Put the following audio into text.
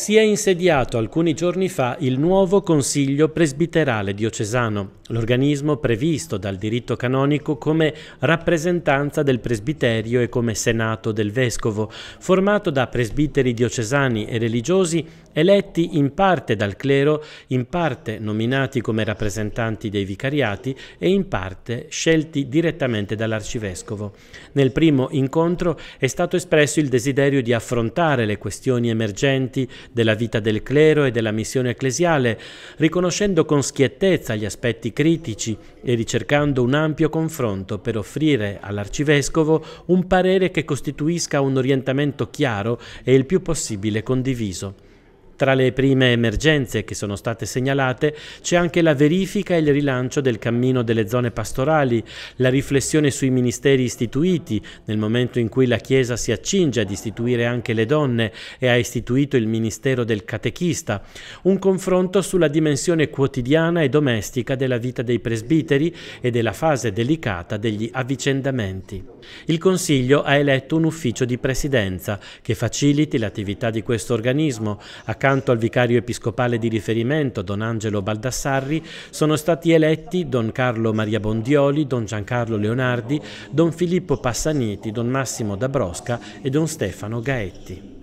si è insediato alcuni giorni fa il nuovo Consiglio presbiterale diocesano l'organismo previsto dal diritto canonico come rappresentanza del presbiterio e come senato del vescovo, formato da presbiteri diocesani e religiosi eletti in parte dal clero, in parte nominati come rappresentanti dei vicariati e in parte scelti direttamente dall'arcivescovo. Nel primo incontro è stato espresso il desiderio di affrontare le questioni emergenti della vita del clero e della missione ecclesiale, riconoscendo con schiettezza gli aspetti critici e ricercando un ampio confronto per offrire all'arcivescovo un parere che costituisca un orientamento chiaro e il più possibile condiviso. Tra le prime emergenze che sono state segnalate c'è anche la verifica e il rilancio del cammino delle zone pastorali, la riflessione sui ministeri istituiti nel momento in cui la Chiesa si accinge ad istituire anche le donne e ha istituito il ministero del catechista, un confronto sulla dimensione quotidiana e domestica della vita dei presbiteri e della fase delicata degli avvicendamenti. Il Consiglio ha eletto un ufficio di presidenza che faciliti l'attività di questo organismo a Accanto al vicario episcopale di riferimento, Don Angelo Baldassarri, sono stati eletti Don Carlo Maria Bondioli, Don Giancarlo Leonardi, Don Filippo Passaniti, Don Massimo Dabrosca e Don Stefano Gaetti.